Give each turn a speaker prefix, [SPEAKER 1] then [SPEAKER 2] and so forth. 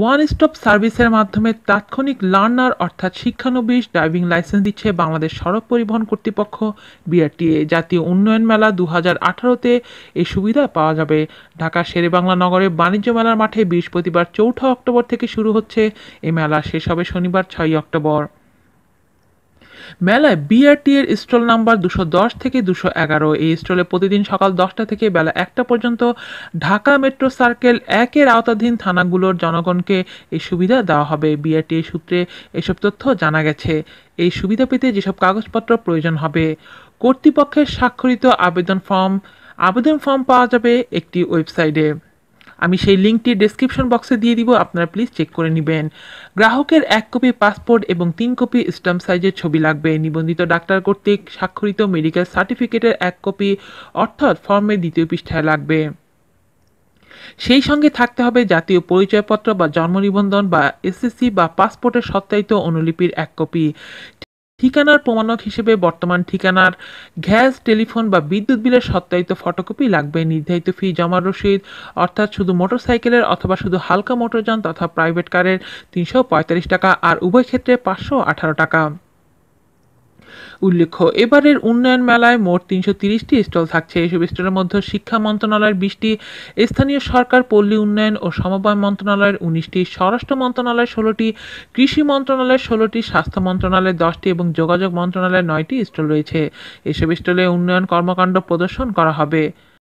[SPEAKER 1] one stop সার্ভিসের মাধ্যমে তাৎক্ষণিক লার্নার অর্থাৎ শিক্ষানবিশ ড্রাইভিং লাইসেন্স দিচ্ছে বাংলাদেশ সড়ক পরিবহন কর্তৃপক্ষ বিআরটিএ জাতীয় উন্নয়ন মেলা দু হাজার আঠারোতে এই সুবিধা পাওয়া যাবে ঢাকা বাংলা নগরে বাণিজ্য মেলার মাঠে বৃহস্পতিবার চৌঠা অক্টোবর থেকে শুরু হচ্ছে এই মেলা শেষ হবে শনিবার ছয়ই অক্টোবর মেলায় বিআরটি এর স্টল নাম্বার দুশো দশ থেকে দুশো এগারো এই স্টলে প্রতিদিন সকাল দশটা থেকে বেলা একটা পর্যন্ত ঢাকা মেট্রো সার্কেল একের আওতাধীন থানাগুলোর জনগণকে এই সুবিধা দেওয়া হবে বিআরটি সূত্রে এসব তথ্য জানা গেছে এই সুবিধা পেতে যেসব কাগজপত্র প্রয়োজন হবে কর্তৃপক্ষের স্বাক্ষরিত আবেদন ফর্ম আবেদন ফর্ম পাওয়া যাবে একটি ওয়েবসাইটে আমি সেই লিঙ্কটি ডিসক্রিপশন বক্সে দিয়ে দিব আপনারা প্লিজ চেক করে নেবেন গ্রাহকের এক কপি পাসপোর্ট এবং তিন কপি স্টাম্প সাইজের ছবি লাগবে নিবন্ধিত ডাক্তার কর্তৃক স্বাক্ষরিত মেডিকেল সার্টিফিকেটের এক কপি অর্থাৎ ফর্মের দ্বিতীয় পৃষ্ঠায় লাগবে সেই সঙ্গে থাকতে হবে জাতীয় পরিচয়পত্র বা জন্ম নিবন্ধন বা এসএসসি বা পাসপোর্টের সত্যায়িত অনুলিপির এক কপি ঠিকানার প্রমাণক হিসেবে বর্তমান ঠিকানার গ্যাস টেলিফোন বা বিদ্যুৎ বিলের সত্যায়িত ফটোকপি লাগবে নির্ধারিত ফি জমা রসিদ অর্থাৎ শুধু মোটরসাইকেলের অথবা শুধু হালকা মোটরযান তথা প্রাইভেট কারের তিনশো টাকা আর উভয় ক্ষেত্রে পাঁচশো টাকা উল্লেখ্য এবারের উন্নয়ন মেলায় মোট তিনশো তিরিশটি স্টল থাকছে এসব স্টলের মধ্যে শিক্ষা মন্ত্রণালয়ের বিশটি স্থানীয় সরকার পল্লী উন্নয়ন ও সমবায় মন্ত্রণালয়ের উনিশটি স্বরাষ্ট্র মন্ত্রণালয়ের ষোলোটি কৃষি মন্ত্রণালয়ের ষোলোটি স্বাস্থ্য মন্ত্রণালয়ের দশটি এবং যোগাযোগ মন্ত্রণালয়ের নয়টি স্টল রয়েছে এসব স্টলে উন্নয়ন কর্মকাণ্ড প্রদর্শন করা হবে